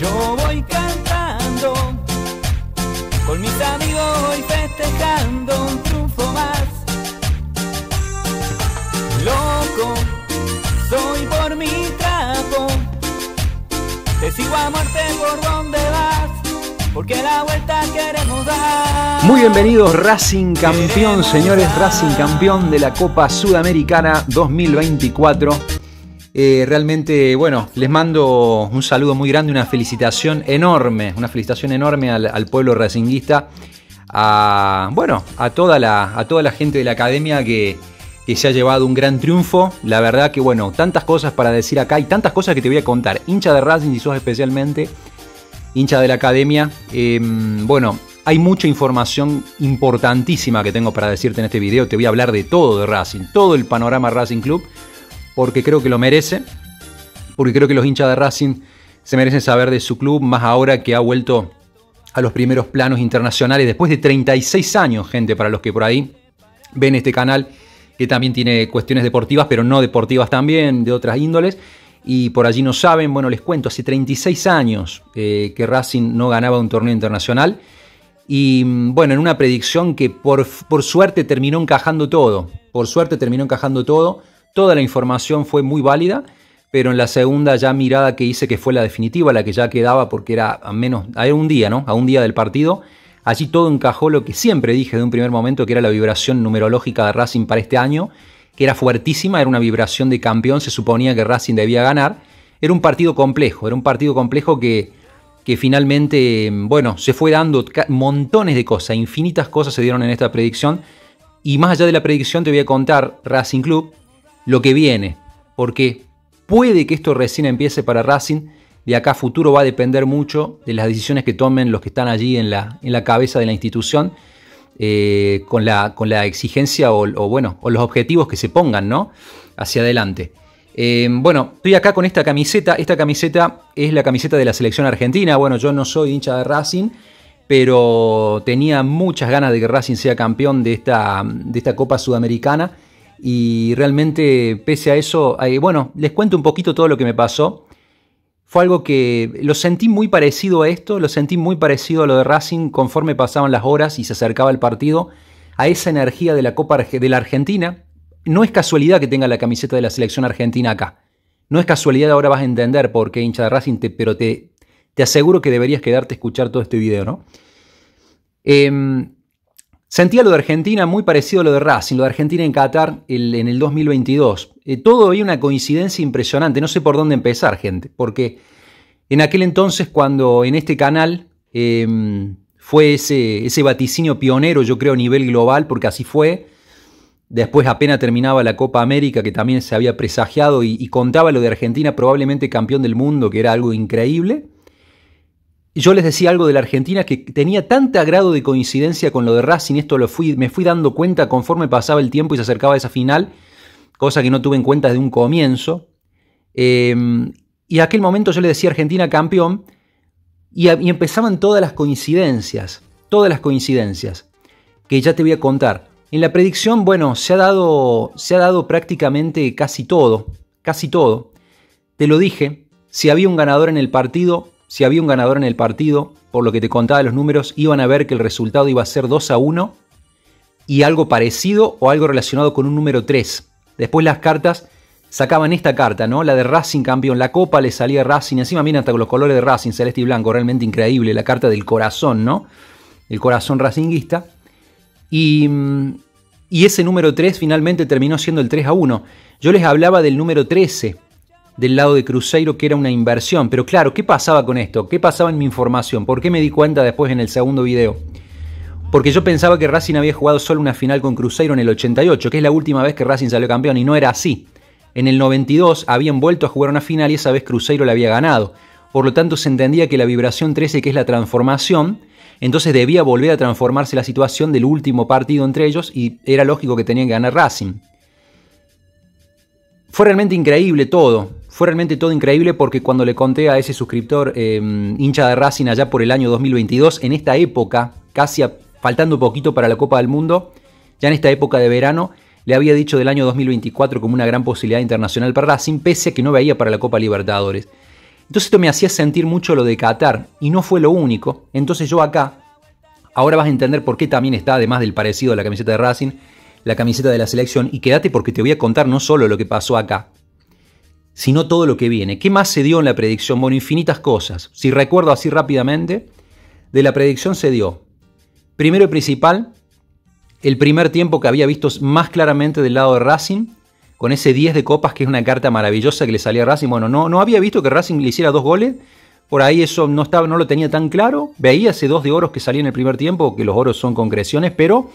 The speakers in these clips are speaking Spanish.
Yo voy cantando, con mis amigos voy festejando un triunfo más. Loco, soy por mi trapo, te sigo a muerte por donde vas. Porque la vuelta queremos dar. Muy bienvenidos Racing Campeón, señores, Racing Campeón de la Copa Sudamericana 2024. Eh, realmente, bueno, les mando un saludo muy grande, una felicitación enorme, una felicitación enorme al, pueblo racinguista, a, bueno, a toda, la, a toda la gente de la academia que, se ha llevado un gran triunfo. La verdad que, bueno, tantas cosas para decir acá y tantas cosas que te voy a contar. Hincha de Racing, y sos especialmente hincha de la academia, em, bueno, hay mucha información importantísima que tengo para decirte en este video. Te voy a hablar de todo de Racing, todo el panorama Racing Club porque creo que lo merece, porque creo que los hinchas de Racing se merecen saber de su club, más ahora que ha vuelto a los primeros planos internacionales después de 36 años, gente, para los que por ahí ven este canal, que también tiene cuestiones deportivas, pero no deportivas también, de otras índoles. Y por allí no saben, bueno, les cuento, hace 36 años eh, que Racing no ganaba un torneo internacional. Y mm, bueno, en una predicción que por suerte terminó encajando todo, por suerte terminó encajando todo. Toda la información fue muy válida, pero en la segunda ya mirada que hice, que fue la definitiva, la que ya quedaba porque era a menos, a un día, ¿no? A un día del partido, allí todo encajó lo que siempre dije de un primer momento, que era la vibración numerológica de Racing para este año, que era fuertísima, era una vibración de campeón, se suponía que Racing debía ganar. Era un partido complejo, era un partido complejo que que finalmente, bueno, se fue dando montones de cosas, infinitas cosas se dieron en esta predicción. Y más allá de la predicción, te voy a contar, Racing Club lo que viene, porque puede que esto recién empiece para Racing, de acá a futuro va a depender mucho de las decisiones que tomen los que están allí en la, en la cabeza de la institución, eh, con, la, con, la, exigencia o, bueno, o los objetivos que se pongan ¿no? hacia adelante. Eh, bueno, estoy acá con esta camiseta. Esta camiseta es la camiseta de la selección argentina. Bueno, yo no soy hincha de Racing, pero tenía muchas ganas de que Racing sea campeón de esta, de esta Copa Sudamericana. Y realmente, pese a eso, bueno, les cuento un poquito todo lo que me pasó. Fue algo que lo sentí muy parecido a esto, lo sentí muy parecido a lo de Racing conforme pasaban las horas y se acercaba el partido, a esa energía de la Copa de la Argentina. No es casualidad que tenga la camiseta de la selección argentina acá. No es casualidad, ahora vas a entender por qué hincha de Racing, pero te, te aseguro que deberías quedarte a escuchar todo este video, ¿no? Em, Sentía lo de Argentina muy parecido a lo de Racing, lo de Argentina en Qatar en el 2022. Eh, todo había una coincidencia impresionante, no sé por dónde empezar, gente, porque en aquel entonces cuando en este canal em, fue ese, ese vaticinio pionero, yo creo, a nivel global, porque así fue, Después apenas terminaba la Copa América, que también se había presagiado y, contaba lo de Argentina probablemente campeón del mundo, que era algo increíble yo les decía algo de la Argentina que tenía tanto grado de coincidencia con lo de Racing, esto lo me fui dando cuenta conforme pasaba el tiempo y se acercaba a esa final, cosa que no tuve en cuenta desde un comienzo. Em, y en aquel momento yo le decía Argentina campeón y, empezaban todas las coincidencias, todas las coincidencias, que ya te voy a contar. En la predicción, bueno, se ha dado, se ha dado prácticamente casi todo, casi todo. Te lo dije, si había un ganador en el partido, si había un ganador en el partido, por lo que te contaba los números, iban a ver que el resultado iba a ser 2 a 1 y algo parecido o algo relacionado con un número 3. Después las cartas sacaban esta carta, ¿no? La de Racing campeón, la copa le salía Racing, encima mira hasta con los colores de Racing, celeste y blanco, realmente increíble, la carta del corazón, ¿no? El corazón racinguista. Y, mm, y ese número 3 finalmente terminó siendo el 3 a 1. Yo les hablaba del número 13 del lado de Cruzeiro que era una inversión. Pero claro, ¿qué pasaba con esto? ¿Qué pasaba en mi información? ¿Por qué me di cuenta después en el segundo video? Porque yo pensaba que Racing había jugado solo una final con Cruzeiro en el 88, que es la última vez que Racing salió campeón, y no era así. En el 92 habían vuelto a jugar una final y esa vez Cruzeiro la había ganado. Por lo tanto, se entendía que la vibración 13, que es la transformación, entonces debía volver a transformarse la situación del último partido entre ellos y era lógico que tenían que ganar Racing. Fue realmente increíble todo. Fue realmente todo increíble porque cuando le conté a ese suscriptor em, hincha de Racing allá por el año 2022, en esta época, casi faltando faltando poquito para la Copa del Mundo, ya en esta época de verano, le había dicho del año 2024 como una gran posibilidad internacional para Racing, pese a que no veía para la Copa Libertadores. Entonces esto me hacía sentir mucho lo de Qatar, y no fue lo único. Entonces yo acá, ahora vas a entender por qué también está, además del parecido a la camiseta de Racing, la camiseta de la selección, y quédate porque te voy a contar no solo lo que pasó acá, sino todo lo que viene. ¿Qué más se dio en la predicción? Bueno, infinitas cosas. Si recuerdo así rápidamente, de la predicción se dio, primero y principal, el primer tiempo que había visto más claramente del lado de Racing, con ese 10 de copas, que es una carta maravillosa que le salía a Racing. Bueno, no, había visto que Racing le hiciera dos goles, por ahí eso no, estaba, no lo tenía tan claro. Veía ese 2 de oros que salía en el primer tiempo, que los oros son concreciones, pero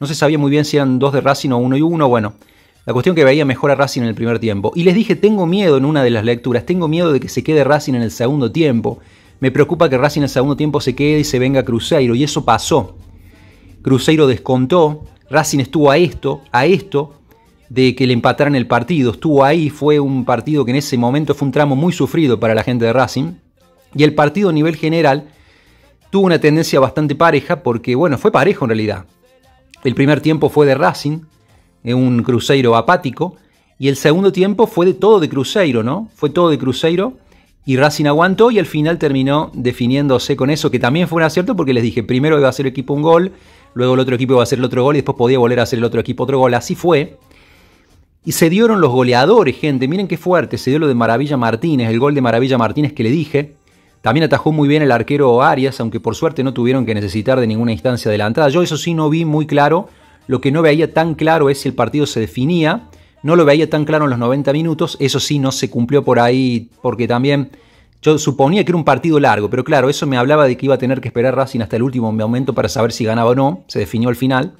no se sabía muy bien si eran dos de Racing o uno y uno. Bueno, la cuestión que veía mejor a Racing en el primer tiempo. Y les dije, tengo miedo en una de las lecturas, tengo miedo de que se quede Racing en el segundo tiempo. Me preocupa que Racing en el segundo tiempo se quede y se venga Cruzeiro. Y eso pasó. Cruzeiro descontó, Racing estuvo a esto, a esto de que le empataran el partido. Estuvo ahí, fue un partido que en ese momento fue un tramo muy sufrido para la gente de Racing. Y el partido a nivel general tuvo una tendencia bastante pareja porque, bueno, fue parejo en realidad. El primer tiempo fue de Racing, eh, un Cruzeiro apático. Y el segundo tiempo fue de todo de Cruzeiro, ¿no? Fue todo de Cruzeiro. Y Racing aguantó y al final terminó definiéndose con eso, que también fue un acierto porque les dije, primero iba a hacer el equipo un gol, luego el otro equipo iba a hacer el otro gol y después podía volver a hacer el otro equipo otro gol. Así fue. Y se dieron los goleadores, gente. Miren qué fuerte. Se dio lo de Maravilla Martínez, el gol de Maravilla Martínez que le dije. También atajó muy bien el arquero Arias, aunque por suerte no tuvieron que necesitar de ninguna instancia adelantada. Yo eso sí no vi muy claro lo que no veía tan claro es si el partido se definía. No lo veía tan claro en los 90 minutos. Eso sí, no se cumplió por ahí, porque también yo suponía que era un partido largo, pero claro, eso me hablaba de que iba a tener que esperar Racing hasta el último momento para saber si ganaba o no. Se definió al final.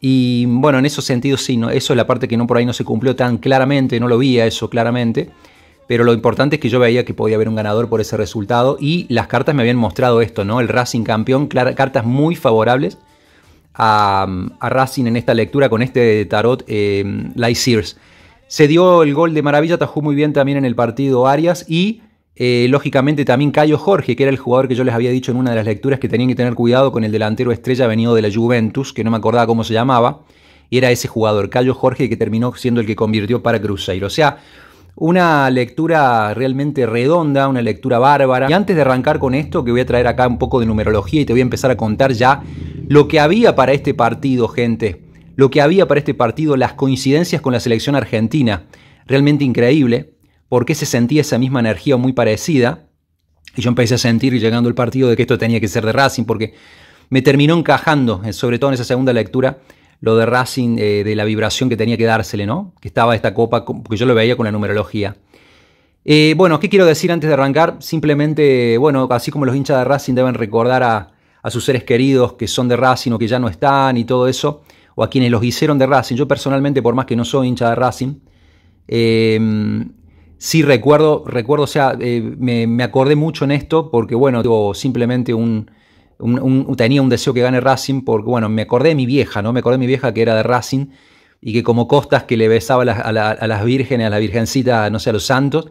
Y bueno, en esos sentidos sí, eso es la parte que no por ahí no se cumplió tan claramente, no lo veía eso claramente. Pero lo importante es que yo veía que podía haber un ganador por ese resultado y las cartas me habían mostrado esto, ¿no? El Racing campeón, cartas muy favorables a, Racing en esta lectura con este tarot eh, Sears. Se dio el gol de maravilla, tajó muy bien también en el partido Arias y eh, lógicamente también Cayo Jorge, que era el jugador que yo les había dicho en una de las lecturas que tenían que tener cuidado con el delantero estrella venido de la Juventus, que no me acordaba cómo se llamaba, y era ese jugador, Cayo Jorge, que terminó siendo el que convirtió para Cruzeiro. O sea, una lectura realmente redonda, una lectura bárbara. Y antes de arrancar con esto, que voy a traer acá un poco de numerología y te voy a empezar a contar ya lo que había para este partido, gente, lo que había para este partido, las coincidencias con la selección argentina, realmente increíble, porque se sentía esa misma energía muy parecida. Y yo empecé a sentir llegando el partido de que esto tenía que ser de Racing, porque me terminó encajando, eh, sobre todo en esa segunda lectura, lo de Racing, eh, de la vibración que tenía que dársele, ¿no? Que estaba esta copa, porque yo lo veía con la numerología. Eh, bueno, ¿qué quiero decir antes de arrancar? Simplemente, bueno, así como los hinchas de Racing deben recordar a, a sus seres queridos que son de Racing o que ya no están y todo eso, o a quienes los hicieron de Racing. Yo personalmente, por más que no soy hincha de Racing, em, sí recuerdo, recuerdo, o sea, eh, me, acordé mucho en esto porque, bueno, simplemente un, tenía un deseo que gane Racing porque, bueno, me acordé de mi vieja, ¿no? Me acordé de mi vieja que era de Racing y que como Costas que le besaba a, a las vírgenes, a la virgencita, no sé, a los santos,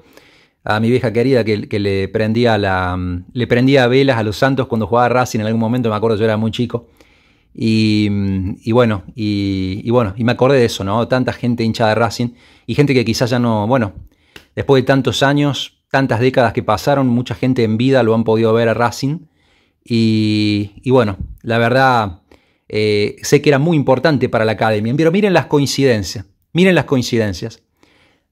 a mi vieja querida que, le, prendía la, mm, le prendía velas a los santos cuando jugaba Racing en algún momento, me acuerdo, yo era muy chico. Y, mm, bueno, y, bueno, y me acordé de eso, ¿no? Tanta gente hinchada de Racing y gente que quizás ya no, bueno, después de tantos años, tantas décadas que pasaron, mucha gente en vida lo han podido ver a Racing. Y, bueno, la verdad, eh, sé que era muy importante para la academia, pero miren las coincidencias, miren las coincidencias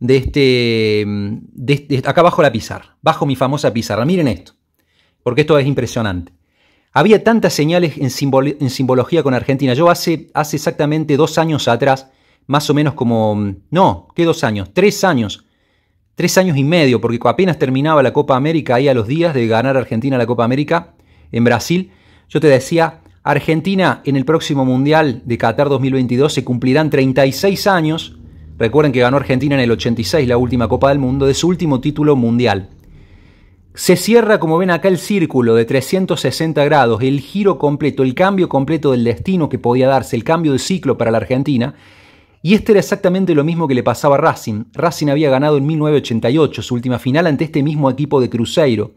de este, de, acá bajo la pizarra, bajo mi famosa pizarra. Miren esto, porque esto es impresionante. Había tantas señales en, en simbología con Argentina. Yo hace, hace exactamente dos años atrás, más o menos como, no, ¿qué dos años? Tres años, tres años y medio, porque apenas terminaba la Copa América, ahí a los días de ganar Argentina la Copa América en Brasil, yo te decía, Argentina en el próximo Mundial de Qatar 2022 se cumplirán 36 años Recuerden que ganó Argentina en el 86 la última Copa del Mundo de su último título mundial. Se cierra, como ven acá, el círculo de 360 grados, el giro completo, el cambio completo del destino que podía darse, el cambio de ciclo para la Argentina. Y este era exactamente lo mismo que le pasaba a Racing. Racing había ganado en 1988 su última final ante este mismo equipo de Cruzeiro.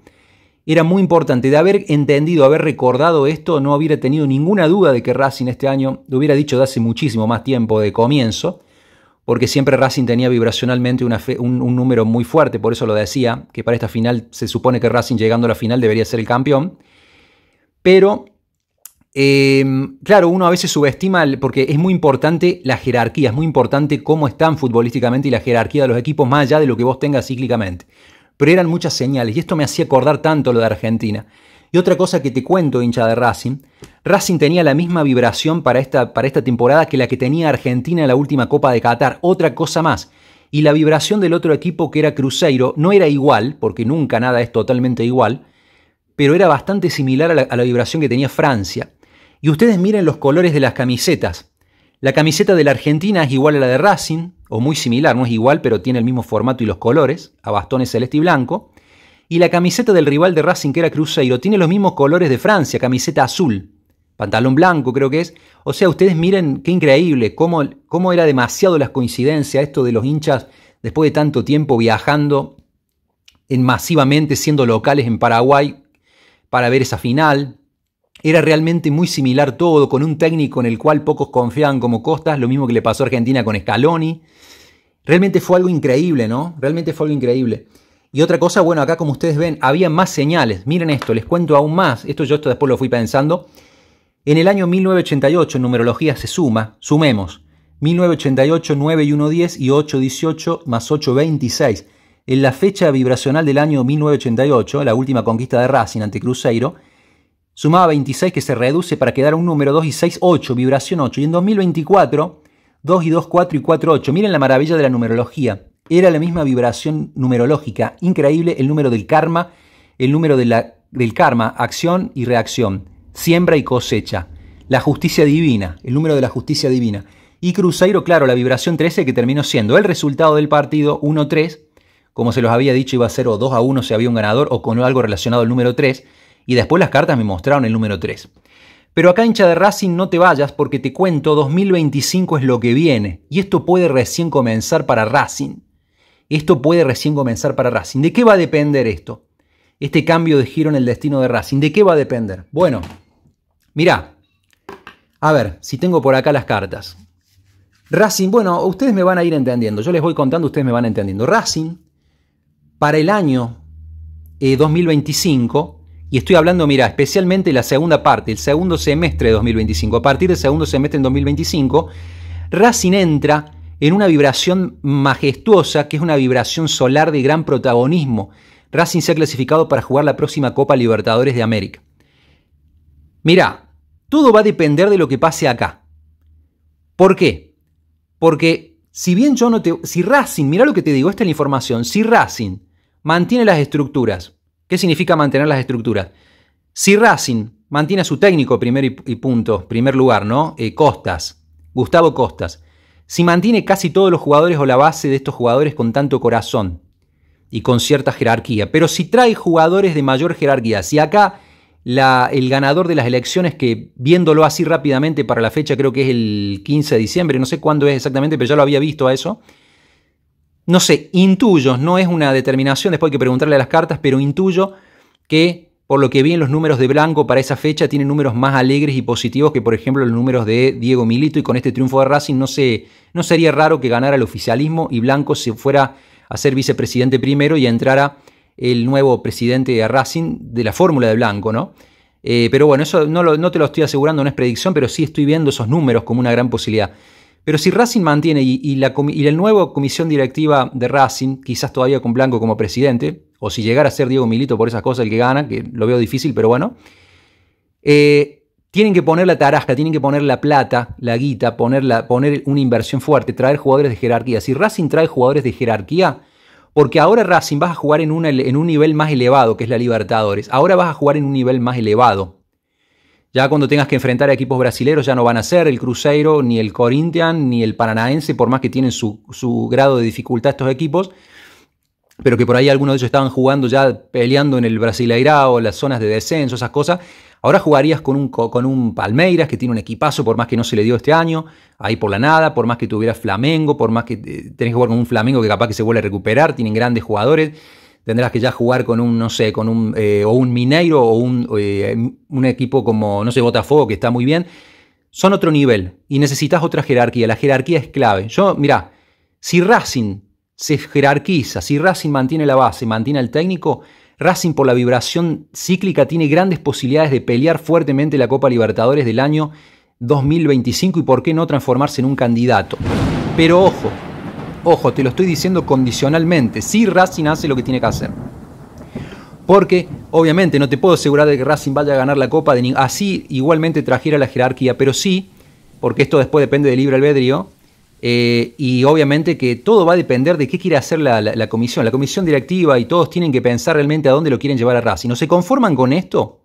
Era muy importante de haber entendido, haber recordado esto, no hubiera tenido ninguna duda de que Racing este año lo hubiera dicho de hace muchísimo más tiempo de comienzo porque siempre Racing tenía vibracionalmente un, número muy fuerte, por eso lo decía, que para esta final se supone que Racing llegando a la final debería ser el campeón. Pero, em, claro, uno a veces subestima, porque es muy importante la jerarquía, es muy importante cómo están futbolísticamente y la jerarquía de los equipos más allá de lo que vos tengas cíclicamente. Pero eran muchas señales y esto me hacía acordar tanto lo de Argentina. Y otra cosa que te cuento, hincha de Racing, Racing tenía la misma vibración para esta, para esta temporada que la que tenía Argentina en la última Copa de Qatar. Otra cosa más. Y la vibración del otro equipo que era Cruzeiro no era igual, porque nunca nada es totalmente igual, pero era bastante similar a la, a la vibración que tenía Francia. Y ustedes miren los colores de las camisetas. La camiseta de la Argentina es igual a la de Racing, o muy similar, no es igual, pero tiene el mismo formato y los colores, a bastones celeste y blanco y la camiseta del rival de Racing, que era Cruzeiro, tiene los mismos colores de Francia, camiseta azul, pantalón blanco creo que es. O sea, ustedes miren qué increíble, cómo, cómo era demasiado las coincidencias, esto de los hinchas después de tanto tiempo viajando en masivamente, siendo locales en Paraguay para ver esa final. Era realmente muy similar todo, con un técnico en el cual pocos confiaban como Costas, lo mismo que le pasó a Argentina con Scaloni. Realmente fue algo increíble, ¿no? Realmente fue algo increíble. Y otra cosa, bueno, acá como ustedes ven, había más señales. Miren esto, les cuento aún más. Esto yo esto después lo fui pensando. En el año 1988 en numerología se suma, sumemos. 1988, 9 y 1, 10 y 8, 18 más 8, 26. En la fecha vibracional del año 1988, la última conquista de Racing ante Cruzeiro, sumaba 26 que se reduce para quedar un número 2 y 6, 8, vibración 8. Y en 2024, 2 y 2, 4 y 4, 8. Miren la maravilla de la numerología. Era la misma vibración numerológica, increíble el número del karma, el número del karma, acción y reacción, siembra y cosecha, la justicia divina, el número de la justicia divina. Y Cruzeiro, claro, la vibración 13 que terminó siendo el resultado del partido 1-3, como se los había dicho, iba a ser o 2 a 1 si había un ganador o con algo relacionado al número 3, y después las cartas me mostraron el número 3. Pero acá hincha de Racing no te vayas porque te cuento 2025 es lo que viene y esto puede recién comenzar para Racing. Esto puede recién comenzar para Racing. ¿De qué va a depender esto? Este cambio de giro en el destino de Racing. ¿De qué va a depender? Bueno, mirá. A ver, si tengo por acá las cartas. Racing, bueno, ustedes me van a ir entendiendo. Yo les voy contando, ustedes me van entendiendo. Racing, para el año 2025, eh, y estoy hablando, mira, especialmente la segunda parte, el segundo semestre de 2025. A partir del segundo semestre en 2025, Racing entra en una vibración majestuosa que es una vibración solar de gran protagonismo. Racing se ha clasificado para jugar la próxima Copa Libertadores de América. Mirá, todo va a depender de lo que pase acá. ¿Por qué? Porque si bien yo no te... Si Racing, mirá lo que te digo, esta es la información, si Racing mantiene las estructuras, ¿qué significa mantener las estructuras? Si Racing mantiene a su técnico primero y, punto, primer lugar, ¿no? Eh, Costas, Gustavo Costas si mantiene casi todos los jugadores o la base de estos jugadores con tanto corazón y con cierta jerarquía. Pero si trae jugadores de mayor jerarquía, si acá el ganador de las elecciones, que viéndolo así rápidamente para la fecha, creo que es el 15 de diciembre, no sé cuándo es exactamente, pero ya lo había visto a eso. No sé, intuyo, no es una determinación, después hay que preguntarle a las cartas, pero intuyo que por lo que bien los números de Blanco para esa fecha tienen números más alegres y positivos que por ejemplo los números de Diego Milito y con este triunfo de Racing no, no sería raro que ganara el oficialismo y Blanco se fuera a ser vicepresidente primero y entrara el nuevo presidente de Racing de la fórmula de Blanco, ¿no? Eh, pero bueno, eso no, no te lo estoy asegurando, no es predicción, pero sí estoy viendo esos números como una gran posibilidad. Pero si Racing mantiene y, la, nueva comisión directiva de Racing, quizás todavía con Blanco como presidente, o si llegara a ser Diego Milito por esas cosas el que gana, que lo veo difícil, pero bueno, eh, tienen que poner la tarasca, tienen que poner la plata, la guita, poner, poner una inversión fuerte, traer jugadores de jerarquía. Si Racing trae jugadores de jerarquía, porque ahora Racing vas a jugar en un nivel más elevado, que es la Libertadores, ahora vas a jugar en un nivel más elevado. Ya cuando tengas que enfrentar a equipos brasileños ya no van a ser el Cruzeiro, ni el Corinthians, ni el Paranaense, por más que tienen su, grado de dificultad estos equipos, pero que por ahí algunos de ellos estaban jugando ya peleando en el Brasileirao, las zonas de descenso, esas cosas. Ahora jugarías con un, con un Palmeiras que tiene un equipazo, por más que no se le dio este año, ahí por la nada, por más que tuviera Flamengo, por más que eh, tenés que jugar con un Flamengo que capaz que se vuelve a recuperar, tienen grandes jugadores tendrás que ya jugar con un, no sé, con un, eh, o un Mineiro o eh, un, equipo como, no sé, Botafogo, que está muy bien, son otro nivel y necesitas otra jerarquía. La jerarquía es clave. Yo, mirá, si Racing se jerarquiza, si Racing mantiene la base, mantiene al técnico, Racing por la vibración cíclica tiene grandes posibilidades de pelear fuertemente la Copa Libertadores del año 2025 y por qué no transformarse en un candidato. Pero ojo, Ojo, te lo estoy diciendo condicionalmente. Si Racing hace lo que tiene que hacer. Porque obviamente no te puedo asegurar de que Racing vaya a ganar la copa, de así igualmente trajera la jerarquía, pero sí, porque esto después depende del libre albedrío, eh, y obviamente que todo va a depender de qué quiere hacer la, la comisión, la comisión directiva, y todos tienen que pensar realmente a dónde lo quieren llevar a Racing. ¿No se conforman con esto?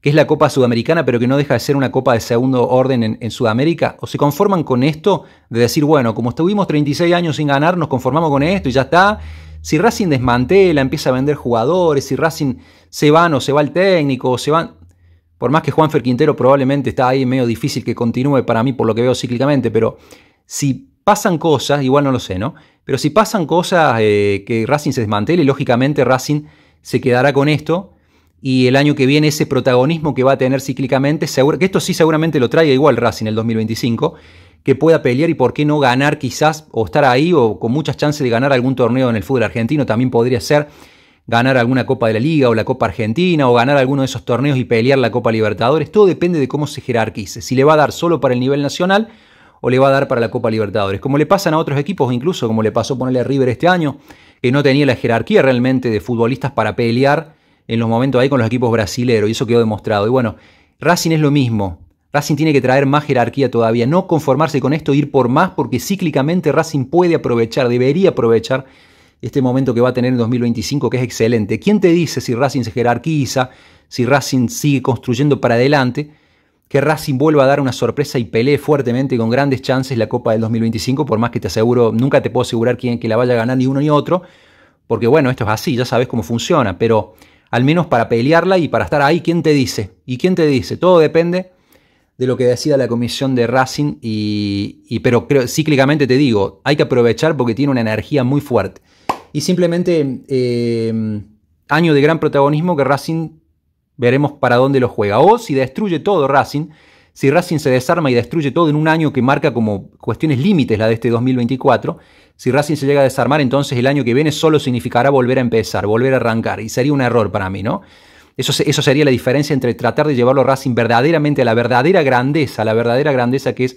que es la Copa Sudamericana, pero que no deja de ser una Copa de segundo orden en, Sudamérica? ¿O se conforman con esto de decir, bueno, como estuvimos 36 años sin ganar, nos conformamos con esto y ya está? Si Racing desmantela, empieza a vender jugadores, si Racing se van o se va el técnico, o se van... Por más que juan Quintero probablemente está ahí medio difícil que continúe para mí, por lo que veo cíclicamente, pero si pasan cosas, igual no lo sé, ¿no? Pero si pasan cosas eh, que Racing se desmantele, lógicamente Racing se quedará con esto y el año que viene ese protagonismo que va a tener cíclicamente, que esto sí seguramente lo traiga igual Racing el 2025, que pueda pelear y por qué no ganar quizás o estar ahí o con muchas chances de ganar algún torneo en el fútbol argentino, también podría ser ganar alguna Copa de la Liga o la Copa Argentina o ganar alguno de esos torneos y pelear la Copa Libertadores, todo depende de cómo se jerarquice, si le va a dar solo para el nivel nacional o le va a dar para la Copa Libertadores, como le pasan a otros equipos, incluso como le pasó ponerle a River este año, que no tenía la jerarquía realmente de futbolistas para pelear en los momentos ahí con los equipos brasileros y eso quedó demostrado. Y bueno, Racing es lo mismo. Racing tiene que traer más jerarquía todavía, no conformarse con esto, ir por más, porque cíclicamente Racing puede aprovechar, debería aprovechar este momento que va a tener en 2025, que es excelente. ¿Quién te dice si Racing se jerarquiza, si Racing sigue construyendo para adelante, que Racing vuelva a dar una sorpresa y pelee fuertemente con grandes chances la Copa del 2025? Por más que te aseguro, nunca te puedo asegurar quién que la vaya a ganar ni uno ni otro, porque bueno, esto es así, ya sabes cómo funciona, pero al menos para pelearla y para estar ahí. ¿Quién te dice? ¿Y quién te dice? Todo depende de lo que decida la comisión de Racing, y, pero cíclicamente te digo, hay que aprovechar porque tiene una energía muy fuerte. Y simplemente eh, año de gran protagonismo que Racing veremos para dónde lo juega. O si destruye todo Racing, si Racing se desarma y destruye todo en un año que marca como cuestiones límites la de este 2024, si Racing se llega a desarmar, entonces el año que viene solo significará volver a empezar, volver a arrancar. Y sería un error para mí, ¿no? Eso, eso sería la diferencia entre tratar de llevarlo a Racing verdaderamente a la verdadera grandeza, a la verdadera grandeza que es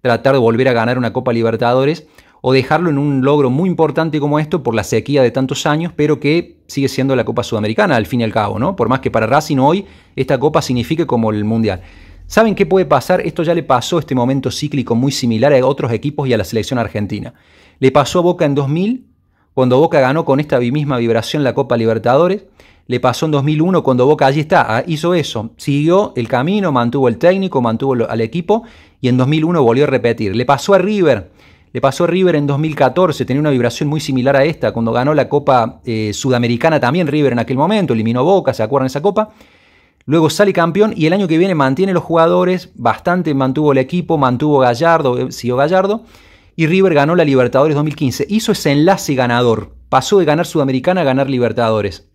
tratar de volver a ganar una Copa Libertadores o dejarlo en un logro muy importante como esto por la sequía de tantos años, pero que sigue siendo la Copa Sudamericana al fin y al cabo, ¿no? Por más que para Racing hoy esta Copa signifique como el Mundial. ¿Saben qué puede pasar? Esto ya le pasó este momento cíclico muy similar a otros equipos y a la selección argentina. Le pasó a Boca en 2000, cuando Boca ganó con esta misma vibración la Copa Libertadores. Le pasó en 2001 cuando Boca, allí está, ah, hizo eso, siguió el camino, mantuvo el técnico, mantuvo al equipo y en 2001 volvió a repetir. Le pasó a River, le pasó a River en 2014, tenía una vibración muy similar a esta, cuando ganó la Copa eh, Sudamericana también River en aquel momento, eliminó Boca, ¿se acuerdan esa Copa? Luego sale campeón y el año que viene mantiene los jugadores, bastante mantuvo el equipo, mantuvo Gallardo, eh, siguió Gallardo, y River ganó la Libertadores 2015. Hizo ese enlace ganador, pasó de ganar Sudamericana a ganar Libertadores.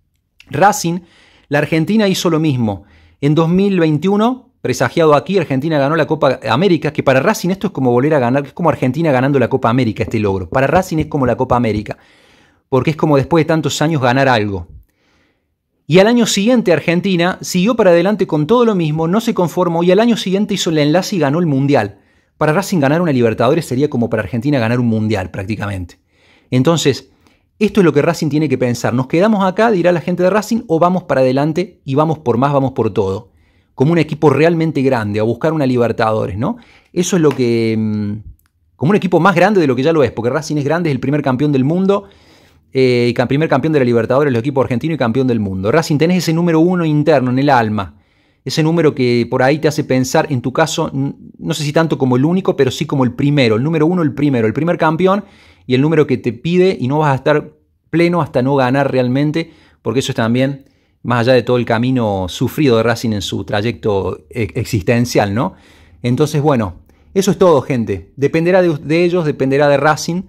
Racing, la Argentina hizo lo mismo. En 2021, presagiado aquí, Argentina ganó la Copa América, que para Racing esto es como volver a ganar, es como Argentina ganando la Copa América este logro. Para Racing es como la Copa América, porque es como después de tantos años ganar algo. Y al año siguiente Argentina siguió para adelante con todo lo mismo, no se conformó y al año siguiente hizo el enlace y ganó el Mundial. Para Racing ganar una Libertadores sería como para Argentina ganar un Mundial prácticamente. Entonces, esto es lo que Racing tiene que pensar. ¿Nos quedamos acá, dirá la gente de Racing, o vamos para adelante y vamos por más, vamos por todo? Como un equipo realmente grande, a buscar una Libertadores, ¿no? Eso es lo que... Mm, como un equipo más grande de lo que ya lo es, porque Racing es grande, es el primer campeón del mundo, eh, primer campeón de la Libertadores, el equipo argentino y campeón del mundo. Racing, tenés ese número uno interno en el alma. Ese número que por ahí te hace pensar, en tu caso, no sé si tanto como el único, pero sí como el primero. El número uno, el primero, el primer campeón y el número que te pide y no vas a estar pleno hasta no ganar realmente, porque eso es también, más allá de todo el camino sufrido de Racing en su trayecto e-, existencial, ¿no? Entonces, bueno, eso es todo, gente. Dependerá de ellos, dependerá de Racing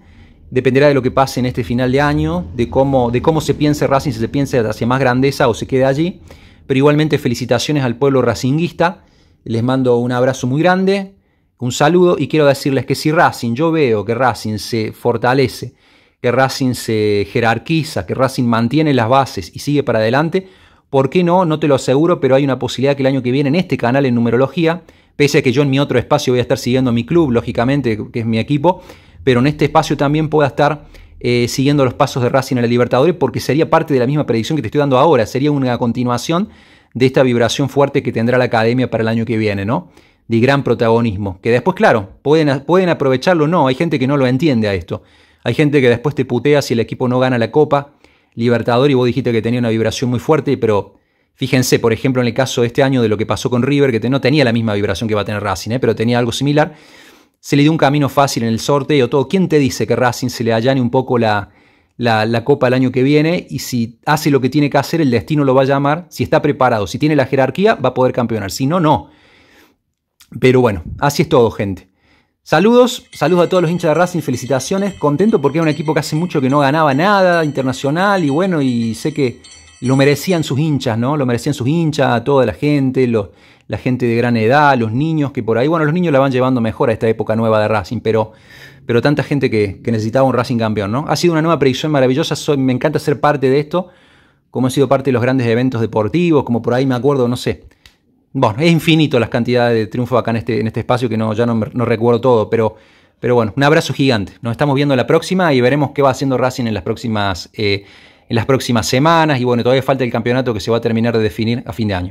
dependerá de lo que pase en este final de año, de cómo, de cómo se piense Racing, si se piense hacia más grandeza o se quede allí. Pero igualmente felicitaciones al pueblo racinguista. Les mando un abrazo muy grande, un saludo y quiero decirles que si Racing, yo veo que Racing se fortalece, que Racing se jerarquiza, que Racing mantiene las bases y sigue para adelante, ¿por qué no? No te lo aseguro, pero hay una posibilidad que el año que viene en este canal en numerología, pese a que yo en mi otro espacio voy a estar siguiendo mi club, lógicamente, que es mi equipo, pero en este espacio también pueda estar eh, siguiendo los pasos de Racing en la Libertadores, porque sería parte de la misma predicción que te estoy dando ahora, sería una continuación de esta vibración fuerte que tendrá la academia para el año que viene, ¿no? De gran protagonismo, que después, claro, pueden, pueden aprovecharlo o no, hay gente que no lo entiende a esto, hay gente que después te putea si el equipo no gana la Copa Libertadores y vos dijiste que tenía una vibración muy fuerte, pero Fíjense, por ejemplo, en el caso de este año de lo que pasó con River, que no tenía la misma vibración que va a tener Racing, ¿eh? pero tenía algo similar se le dio un camino fácil en el sorteo, todo. ¿Quién te dice que Racing se le allane un poco la, copa el año que viene? Y si hace lo que tiene que hacer, el destino lo va a llamar. Si está preparado, si tiene la jerarquía, va a poder campeonar. Si no, no. Pero bueno, así es todo, gente. Saludos, saludos a todos los hinchas de Racing, felicitaciones. Contento porque era un equipo que hace mucho que no ganaba nada internacional y bueno, y sé que lo merecían sus hinchas, ¿no? Lo merecían sus hinchas, toda la gente, los, la gente de gran edad, los niños que por ahí, bueno, los niños la van llevando mejor a esta época nueva de Racing, pero, pero tanta gente que, necesitaba un Racing campeón, ¿no? Ha sido una nueva predicción maravillosa, me encanta ser parte de esto, como he sido parte de los grandes eventos deportivos, como por ahí me acuerdo, no sé. Bueno, es infinito las cantidades de triunfos acá en este, en este espacio que no, ya no, recuerdo todo, pero... Pero bueno, un abrazo gigante. Nos estamos viendo la próxima y veremos qué va haciendo Racing en las próximas, eh, en las próximas semanas. Y bueno, todavía falta el campeonato que se va a terminar de definir a fin de año.